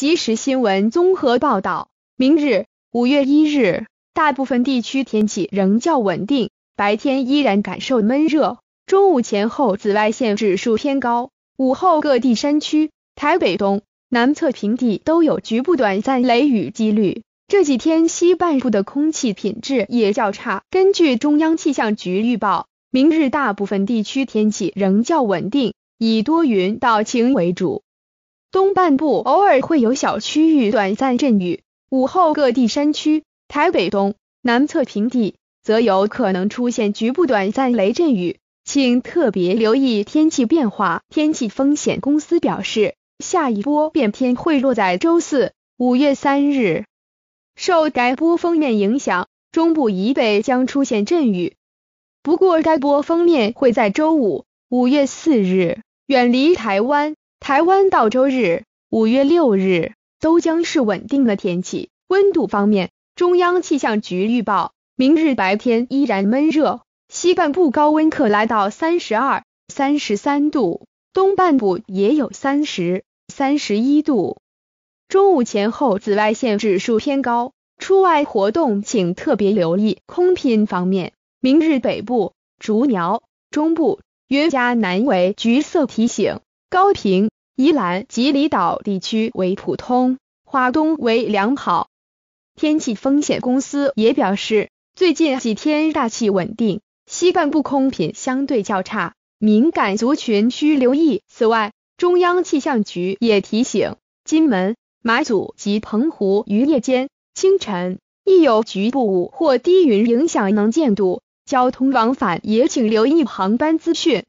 即时新闻综合报道：明日五月一日，大部分地区天气仍较稳定，白天依然感受闷热。中午前后紫外线指数偏高，午后各地山区、台北东南侧平地都有局部短暂雷雨几率。这几天西半部的空气品质也较差。根据中央气象局预报，明日大部分地区天气仍较稳定，以多云到晴为主。东半部偶尔会有小区域短暂阵雨，午后各地山区、台北东南侧平地则有可能出现局部短暂雷阵雨，请特别留意天气变化。天气风险公司表示，下一波变天会落在周四，五月三日，受该波锋面影响，中部以北将出现阵雨，不过该波锋面会在周五，五月四日远离台湾。台湾到周日，五月六日都将是稳定的天气。温度方面，中央气象局预报，明日白天依然闷热，西半部高温可来到三十二、三十三度，东半部也有三十、三十一度。中午前后紫外线指数偏高，出外活动请特别留意。空频方面，明日北部、竹苗、中部、云嘉南为橘色提醒，高频。宜兰及离岛地区为普通，华东为良好。天气风险公司也表示，最近几天大气稳定，西半部空品相对较差，敏感族群需留意。此外，中央气象局也提醒，金门、马祖及澎湖于夜间、清晨亦有局部雾或低云影响能见度，交通往返也请留意航班资讯。